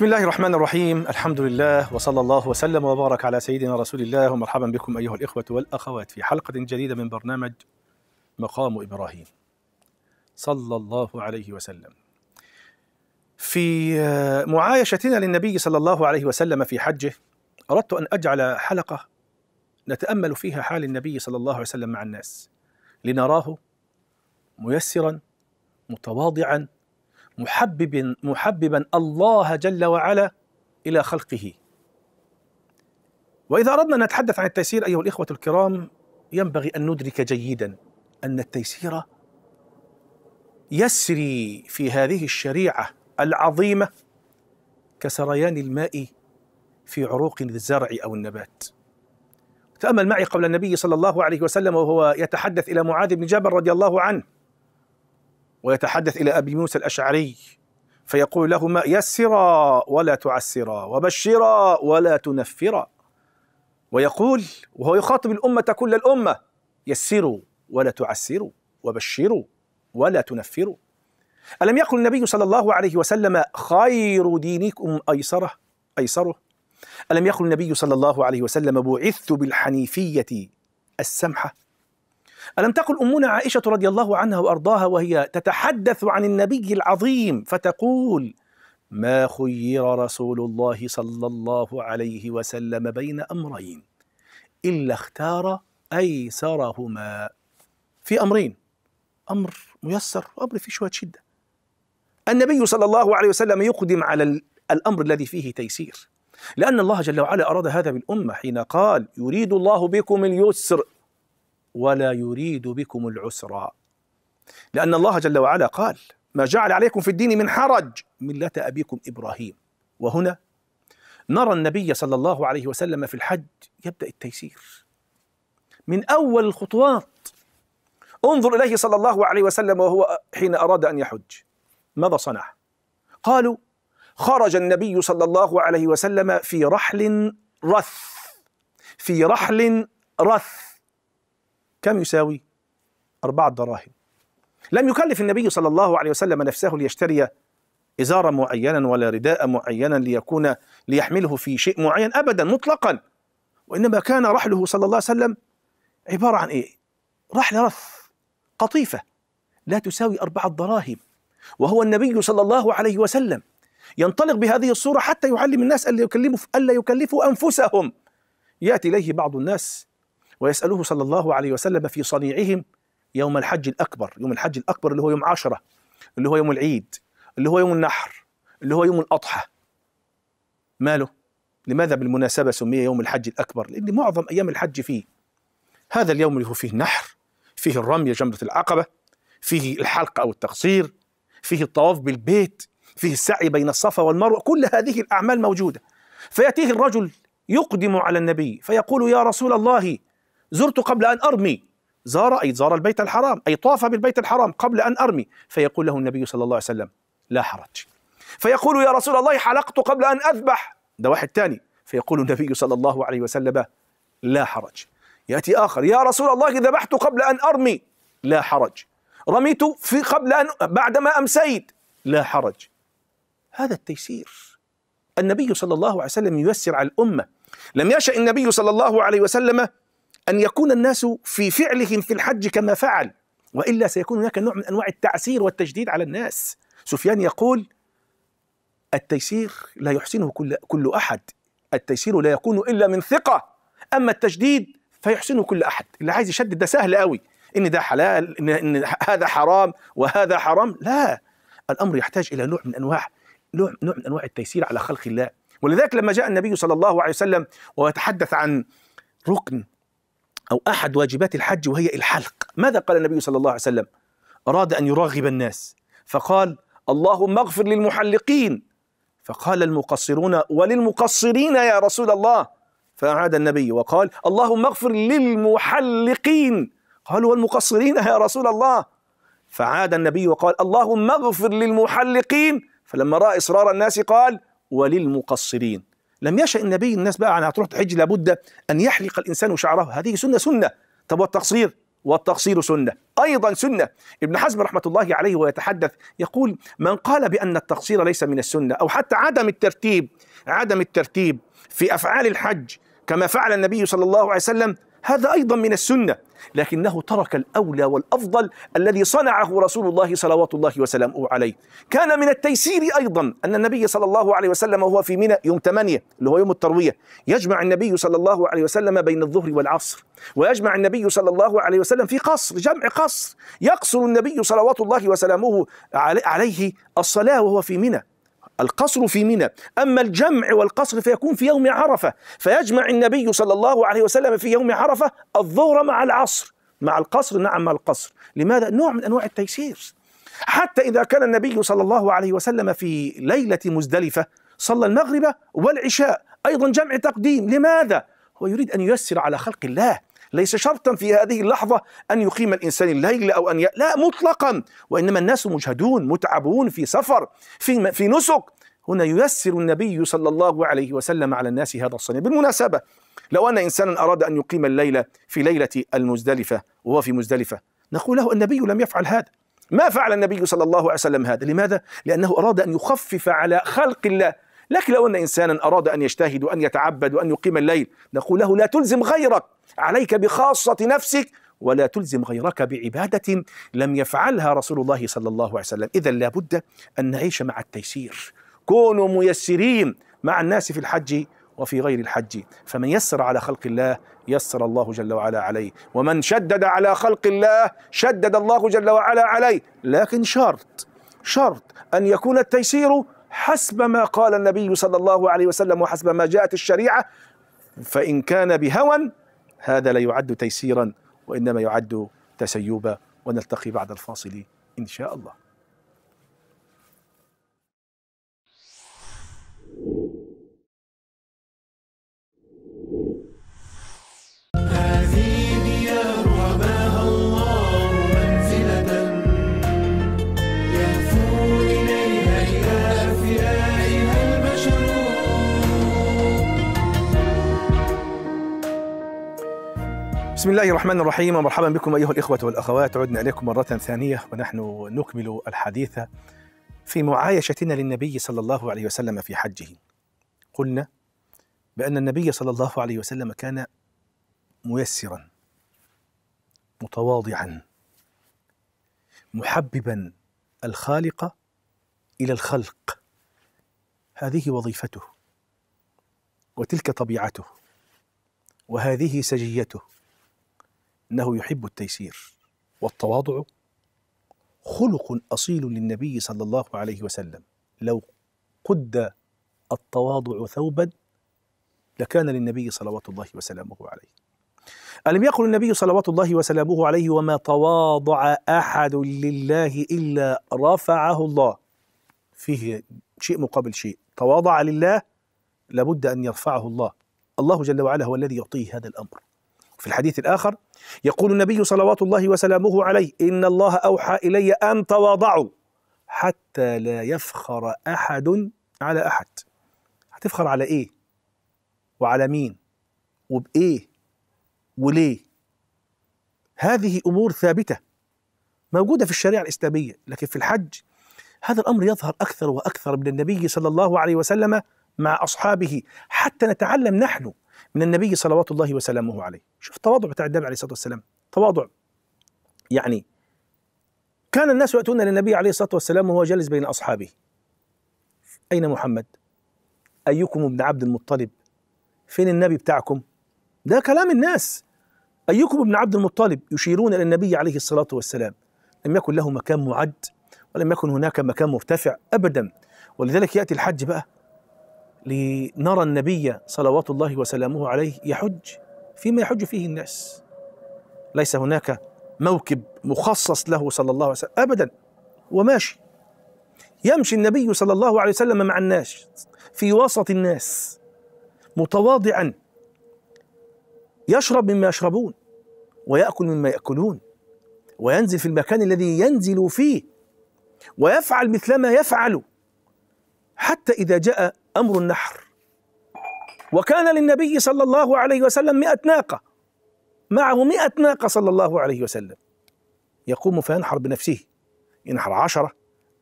بسم الله الرحمن الرحيم الحمد لله وصلى الله وسلم وبارك على سيدنا رسول الله ومرحبا بكم أيها الإخوة والأخوات في حلقة جديدة من برنامج مقام إبراهيم صلى الله عليه وسلم في معايشتنا للنبي صلى الله عليه وسلم في حجه أردت أن أجعل حلقة نتأمل فيها حال النبي صلى الله عليه وسلم مع الناس لنراه ميسرا متواضعا محبب محببا الله جل وعلا إلى خلقه وإذا أردنا أن نتحدث عن التيسير أيها الإخوة الكرام ينبغي أن ندرك جيدا أن التيسير يسري في هذه الشريعة العظيمة كسريان الماء في عروق الزرع أو النبات تأمل معي قول النبي صلى الله عليه وسلم وهو يتحدث إلى معاذ بن جبل رضي الله عنه ويتحدث إلى أبي موسى الأشعري فيقول لهما يسرا ولا تعسرا وبشرا ولا تنفرا ويقول وهو يخاطب الأمة كل الأمة يسروا ولا تعسروا وبشروا ولا تنفروا ألم يقل النبي صلى الله عليه وسلم خير دينكم أيسره أيسره ألم يقل النبي صلى الله عليه وسلم بعثت بالحنيفية السمحة ألم تقل أمنا عائشة رضي الله عنها وأرضاها وهي تتحدث عن النبي العظيم فتقول ما خير رسول الله صلى الله عليه وسلم بين أمرين إلا اختار أيسرهما في أمرين أمر ميسر وأمر فيه شوية شدة النبي صلى الله عليه وسلم يقدم على الأمر الذي فيه تيسير لأن الله جل وعلا أراد هذا بالأمة حين قال يريد الله بكم اليسر ولا يريد بكم العسرى لأن الله جل وعلا قال ما جعل عليكم في الدين من حرج ملة أبيكم إبراهيم وهنا نرى النبي صلى الله عليه وسلم في الحج يبدأ التيسير من أول الخطوات انظر إليه صلى الله عليه وسلم وهو حين أراد أن يحج ماذا صنع؟ قالوا خرج النبي صلى الله عليه وسلم في رحل رث في رحل رث كم يساوي أربعة دراهم لم يكلف النبي صلى الله عليه وسلم نفسه ليشتري إزارا معينا ولا رداء معينا ليكون ليحمله في شيء معين أبدا مطلقا وإنما كان رحله صلى الله عليه وسلم عبارة عن إيه رحلة رث قطيفة لا تساوي أربعة دراهم وهو النبي صلى الله عليه وسلم ينطلق بهذه الصورة حتى يعلم الناس ألا ألا يكلفوا أنفسهم يأتي إليه بعض الناس ويسأله صلى الله عليه وسلم في صنيعهم يوم الحج الأكبر يوم الحج الأكبر اللي هو يوم عشرة اللي هو يوم العيد اللي هو يوم النحر اللي هو يوم الأضحى ماله لماذا بالمناسبة سمي يوم الحج الأكبر لأن معظم أيام الحج فيه هذا اليوم اللي هو فيه النحر فيه الرمي جمرة العقبة فيه الحلق أو التقصير فيه الطواف بالبيت فيه السعي بين الصفا والمروة كل هذه الأعمال موجودة فيأتيه الرجل يقدم على النبي فيقول يا رسول الله زرت قبل أن أرمي زار أي زار البيت الحرام أي طاف بالبيت الحرام قبل أن أرمي فيقول له النبي صلى الله عليه وسلم لا حرج فيقول يا رسول الله حلقت قبل أن أذبح ده واحد تاني فيقول النبي صلى الله عليه وسلم لا حرج يأتي آخر يا رسول الله ذبحت قبل أن أرمي لا حرج رميت في قبل أن بعدما أمسيت لا حرج هذا التيسير النبي صلى الله عليه وسلم ييسر على الأمة لم يشأ النبي صلى الله عليه وسلم أن يكون الناس في فعلهم في الحج كما فعل وإلا سيكون هناك نوع من أنواع التعسير والتجديد على الناس سفيان يقول التيسير لا يحسنه كل, كل أحد التيسير لا يكون إلا من ثقة أما التجديد فيحسنه كل أحد اللي عايز يشدد ده سهل قوي إن ده حلال إن, إن هذا حرام وهذا حرام لا الأمر يحتاج إلى نوع من أنواع نوع, نوع من أنواع التيسير على خلق الله ولذلك لما جاء النبي صلى الله عليه وسلم ويتحدث عن ركن أو أحد واجبات الحج وهي الحلق ماذا قال النبي صلى الله عليه وسلم أراد أن يراغب الناس فقال اللهم اغفر للمحلقين فقال المقصرون وللمقصرين يا رسول الله فأعاد النبي وقال اللهم اغفر للمحلقين قالوا والمقصرين يا رسول الله فعاد النبي وقال اللهم اغفر للمحلقين فلما رأى إصرار الناس قال وللمقصرين لم يشأ النبي الناس بقى عن يعني تروح تحج لابد أن يحلق الإنسان شعره هذه سنة سنة طب والتقصير والتقصير سنة أيضا سنة ابن حزم رحمة الله عليه ويتحدث يقول من قال بأن التقصير ليس من السنة أو حتى عدم الترتيب عدم الترتيب في أفعال الحج كما فعل النبي صلى الله عليه وسلم هذا أيضا من السنة لكنه ترك الأولى والأفضل الذي صنعه رسول الله صلوات الله وسلامه عليه كان من التيسير أيضا أن النبي صلى الله عليه وسلم وهو في منى يوم 8 اللي هو يوم التروية يجمع النبي صلى الله عليه وسلم بين الظهر والعصر ويجمع النبي صلى الله عليه وسلم في قصر جمع قصر يقصر النبي صلوات الله وسلامه عليه الصلاة وهو في منى القصر في منى أما الجمع والقصر فيكون في يوم عرفة فيجمع النبي صلى الله عليه وسلم في يوم عرفة الظهر مع العصر مع القصر نعم مع القصر لماذا؟ نوع من أنواع التيسير حتى إذا كان النبي صلى الله عليه وسلم في ليلة مزدلفة صلى المغرب والعشاء أيضا جمع تقديم لماذا؟ هو يريد أن ييسر على خلق الله ليس شرطا في هذه اللحظة أن يقيم الإنسان الليل أو أن ي... لا مطلقا وإنما الناس مجهدون متعبون في سفر في, في نسك هنا ييسر النبي صلى الله عليه وسلم على الناس هذا الصنيع بالمناسبة لو أن إنسانا أراد أن يقيم الليلة في ليلة المزدلفة وهو في مزدلفة نقول له النبي لم يفعل هذا ما فعل النبي صلى الله عليه وسلم هذا لماذا؟ لأنه أراد أن يخفف على خلق الله لكن لو أن إنسانا أراد أن يجتهد وأن يتعبد وأن يقيم الليل نقول له لا تلزم غيرك عليك بخاصة نفسك ولا تلزم غيرك بعبادة لم يفعلها رسول الله صلى الله عليه وسلم إذا لابد أن نعيش مع التيسير كونوا ميسرين مع الناس في الحج وفي غير الحج فمن يسر على خلق الله يسر الله جل وعلا عليه ومن شدد على خلق الله شدد الله جل وعلا عليه لكن شرط شرط أن يكون التيسير حسب ما قال النبي صلى الله عليه وسلم وحسب ما جاءت الشريعة فإن كان بهوى هذا لا يعد تيسيرا وإنما يعد تسيبا ونلتقي بعد الفاصل إن شاء الله هذه بسم الله الرحمن الرحيم ومرحبا بكم أيها الإخوة والأخوات عدنا إليكم مرة ثانية ونحن نكمل الحديث في معايشتنا للنبي صلى الله عليه وسلم في حجه قلنا بأن النبي صلى الله عليه وسلم كان ميسرا متواضعا محببا الخالق إلى الخلق هذه وظيفته وتلك طبيعته وهذه سجيته انه يحب التيسير والتواضع خلق اصيل للنبي صلى الله عليه وسلم لو قد التواضع ثوبا لكان للنبي صلوات الله وسلامه عليه ألم يقل النبي صلوات الله وسلامه عليه وما تواضع أحد لله إلا رفعه الله فيه شيء مقابل شيء تواضع لله لابد أن يرفعه الله الله جل وعلا هو الذي يعطيه هذا الأمر في الحديث الآخر يقول النبي صلوات الله وسلامه عليه إن الله أوحى إلي أن تواضعوا حتى لا يفخر أحد على أحد هتفخر على إيه وعلى مين وبإيه وليه هذه أمور ثابتة موجودة في الشريعة الإسلامية لكن في الحج هذا الأمر يظهر أكثر وأكثر من النبي صلى الله عليه وسلم مع أصحابه حتى نتعلم نحن من النبي صلوات الله وسلامه عليه شوف التواضع بتاع النبي عليه الصلاة والسلام تواضع يعني كان الناس يأتون للنبي عليه الصلاة والسلام وهو جالس بين أصحابه أين محمد أيكم ابن عبد المطلب فين النبي بتاعكم ده كلام الناس أيكم ابن عبد المطلب يشيرون إلى النبي عليه الصلاة والسلام لم يكن له مكان معد ولم يكن هناك مكان مرتفع أبدا ولذلك يأتي الحج بقى لنرى النبي صلوات الله وسلامه عليه يحج فيما يحج فيه الناس ليس هناك موكب مخصص له صلى الله عليه وسلم ابدا وماشي يمشي النبي صلى الله عليه وسلم مع الناس في وسط الناس متواضعا يشرب مما يشربون ويأكل مما يأكلون وينزل في المكان الذي ينزل فيه ويفعل مثلما يفعل حتى إذا جاء أمر النحر وكان للنبي صلى الله عليه وسلم مئة ناقة معه مئة ناقة صلى الله عليه وسلم يقوم فينحر بنفسه ينحر عشرة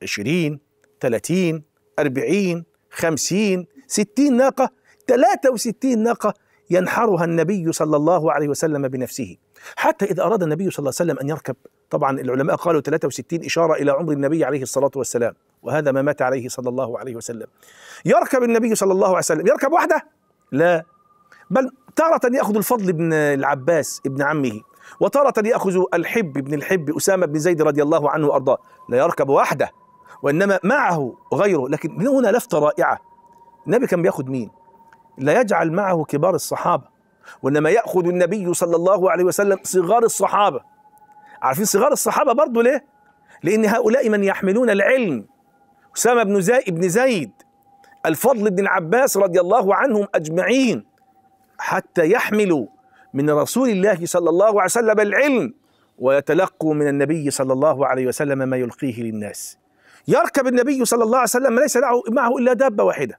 عشرين ثلاثين أربعين خمسين ستين ناقة ثلاثة وستين ناقة ينحرها النبي صلى الله عليه وسلم بنفسه حتى إذا أراد النبي صلى الله عليه وسلم أن يركب طبعا العلماء قالوا 63 إشارة إلى عمر النبي عليه الصلاة والسلام وهذا ما مات عليه صلى الله عليه وسلم يركب النبي صلى الله عليه وسلم يركب وحده لا بل تارة يأخذ الفضل بن العباس ابن عمه وتارة يأخذ الحب بن الحب أسامة بن زيد رضي الله عنه وأرضاه لا يركب وحده وإنما معه غيره لكن هنا لفتة رائعة النبي كان بيأخذ مين لا يجعل معه كبار الصحابة وإنما يأخذ النبي صلى الله عليه وسلم صغار الصحابة عارفين صغار الصحابة برضه ليه لأن هؤلاء من يحملون العلم أسامة بن زي بن زيد الفضل بن العباس رضي الله عنهم أجمعين حتى يحملوا من رسول الله صلى الله عليه وسلم العلم ويتلقوا من النبي صلى الله عليه وسلم ما يلقيه للناس يركب النبي صلى الله عليه وسلم ليس معه إلا دابة واحدة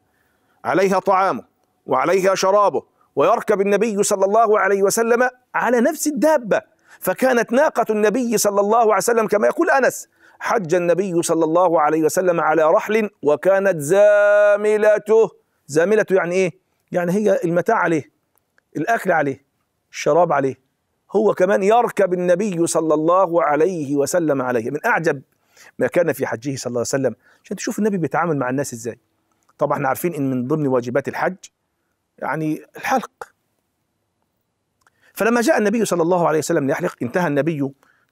عليها طعامه وعليها شرابه ويركب النبي صلى الله عليه وسلم على نفس الدابة فكانت ناقة النبي صلى الله عليه وسلم كما يقول أنس حج النبي صلى الله عليه وسلم على رحل وكانت زاملته زاملته يعني ايه يعني هي المتاع عليه الاكل عليه الشراب عليه هو كمان يركب النبي صلى الله عليه وسلم عليه من اعجب ما كان في حجه صلى الله عليه وسلم عشان تشوف النبي بيتعامل مع الناس ازاي طبعا احنا عارفين ان من ضمن واجبات الحج يعني الحلق فلما جاء النبي صلى الله عليه وسلم ليحلق انتهى النبي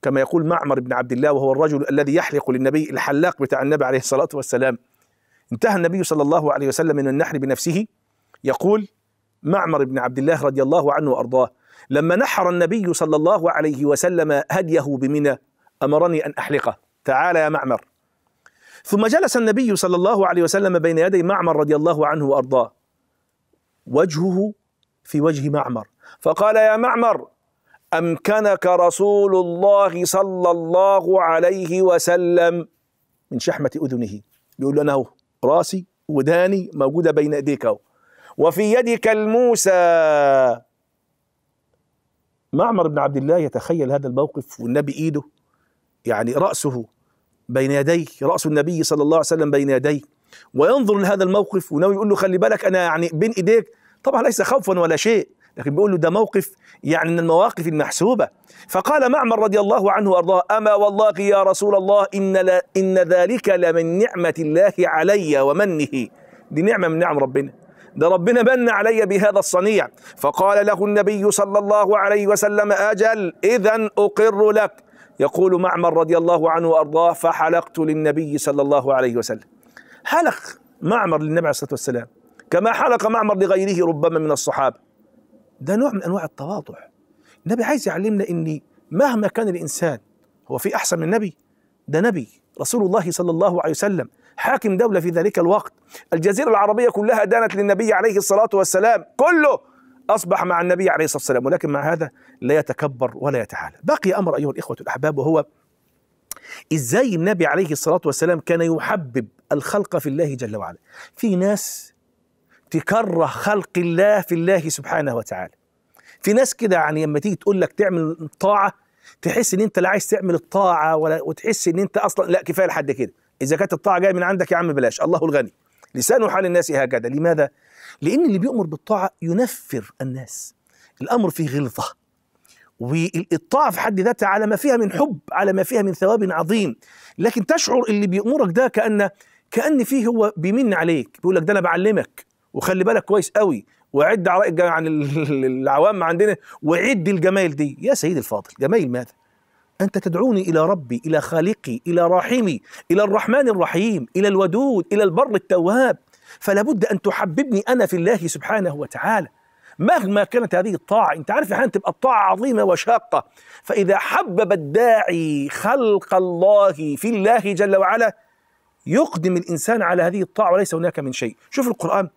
كما يقول معمر بن عبد الله وهو الرجل الذي يحلق للنبي الحلاق بتاع النبي عليه الصلاة والسلام انتهى النبي صلى الله عليه وسلم من النحر بنفسه يقول معمر بن عبد الله رضي الله عنه وأرضاه لما نحر النبي صلى الله عليه وسلم هديه بمنى أمرني أن أحلقه تعال يا معمر ثم جلس النبي صلى الله عليه وسلم بين يدي معمر رضي الله عنه وأرضاه وجهه في وجه معمر فقال يا معمر امكنك رسول الله صلى الله عليه وسلم من شحمه اذنه بيقول له انا اهو راسي وداني موجوده بين ايديك اهو وفي يدك الموسى معمر بن عبد الله يتخيل هذا الموقف والنبي ايده يعني راسه بين يديه راس النبي صلى الله عليه وسلم بين يديه وينظر لهذا الموقف وناوي يقول له خلي بالك انا يعني بين ايديك طبعا ليس خوفا ولا شيء لكن بيقول له ده موقف يعني من المواقف المحسوبة فقال معمر رضي الله عنه وأرضاه أما والله يا رسول الله إن, لا إن ذلك لمن نعمة الله علي ومنه دي نعمة من نعم ربنا ده ربنا من علي بهذا الصنيع فقال له النبي صلى الله عليه وسلم أجل إذا أقر لك يقول معمر رضي الله عنه وأرضاه فحلقت للنبي صلى الله عليه وسلم حلق معمر للنبي عليه الصلاة والسلام كما حلق معمر لغيره ربما من الصحابة ده نوع من انواع التواضع النبي عايز يعلمنا ان مهما كان الانسان هو في احسن من النبي ده نبي رسول الله صلى الله عليه وسلم حاكم دولة في ذلك الوقت الجزيرة العربية كلها دانت للنبي عليه الصلاة والسلام كله أصبح مع النبي عليه الصلاة والسلام ولكن مع هذا لا يتكبر ولا يتعالى بقي أمر أيها الإخوة الأحباب وهو إزاي النبي عليه الصلاة والسلام كان يحبب الخلق في الله جل وعلا في ناس تكره خلق الله في الله سبحانه وتعالى في ناس كده يعني لما تيجي تقول لك تعمل طاعه تحس ان انت لا عايز تعمل الطاعه ولا وتحس ان انت اصلا لا كفايه لحد كده اذا كانت الطاعه جايه من عندك يا عم بلاش الله الغني لسان حال الناس هكذا لماذا لان اللي بيؤمر بالطاعه ينفر الناس الامر فيه غلظه والطاعه في حد ذاتها على ما فيها من حب على ما فيها من ثواب عظيم لكن تشعر اللي بيأمرك ده كأن كأن فيه هو بيمن عليك بيقول لك ده انا بعلمك وخلي بالك كويس قوي وعد على يعني عن العوام عندنا وعد الجمايل دي يا سيدي الفاضل جمايل ماذا أنت تدعوني إلى ربي إلى خالقي إلى راحمي إلى الرحمن الرحيم إلى الودود إلى البر التواب فلا بد أن تحببني أنا في الله سبحانه وتعالى مهما كانت هذه الطاعة أنت عارف أحيانا تبقى الطاعة عظيمة وشاقة فإذا حبب الداعي خلق الله في الله جل وعلا يقدم الإنسان على هذه الطاعة وليس هناك من شيء شوف القرآن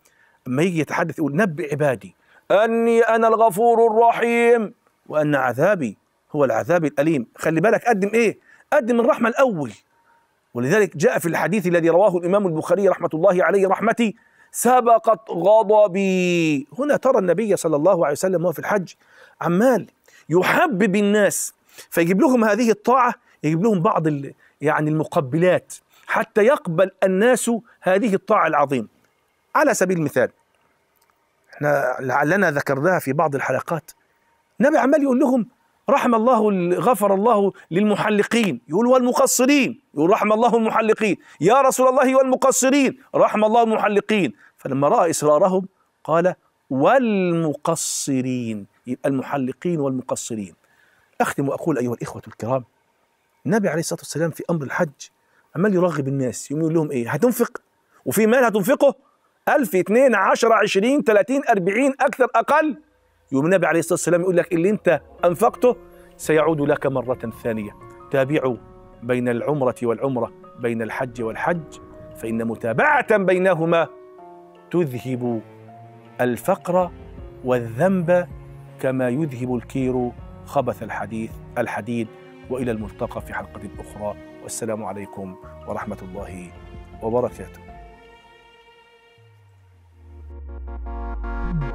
لما يجي يتحدث يقول نبئ عبادي أني أنا الغفور الرحيم وأن عذابي هو العذاب الأليم خلي بالك قدم إيه قدم الرحمة الأول ولذلك جاء في الحديث الذي رواه الإمام البخاري رحمة الله عليه رحمتي سبقت غضبي هنا ترى النبي صلى الله عليه وسلم وهو في الحج عمال يحبب الناس فيجيب لهم هذه الطاعة يجيب لهم بعض يعني المقبلات حتى يقبل الناس هذه الطاعة العظيمة على سبيل المثال احنا لعلنا ذكرناها في بعض الحلقات النبي عمال يقول لهم رحم الله غفر الله للمحلقين يقول والمقصرين يقول رحم الله المحلقين يا رسول الله والمقصرين رحم الله المحلقين فلما راى اصرارهم قال والمقصرين يبقى المحلقين والمقصرين اختم واقول ايها الاخوه الكرام النبي عليه الصلاه والسلام في امر الحج عمال يرغب الناس يقول لهم ايه هتنفق وفي مال هتنفقه ألف اثنين 2 10 20 30 40 اكثر اقل يوم النبي عليه الصلاه والسلام يقول لك اللي انت انفقته سيعود لك مره ثانيه تابعوا بين العمره والعمره بين الحج والحج فان متابعه بينهما تذهب الفقر والذنب كما يذهب الكير خبث الحديث الحديد والى الملتقى في حلقه اخرى والسلام عليكم ورحمه الله وبركاته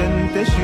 intenté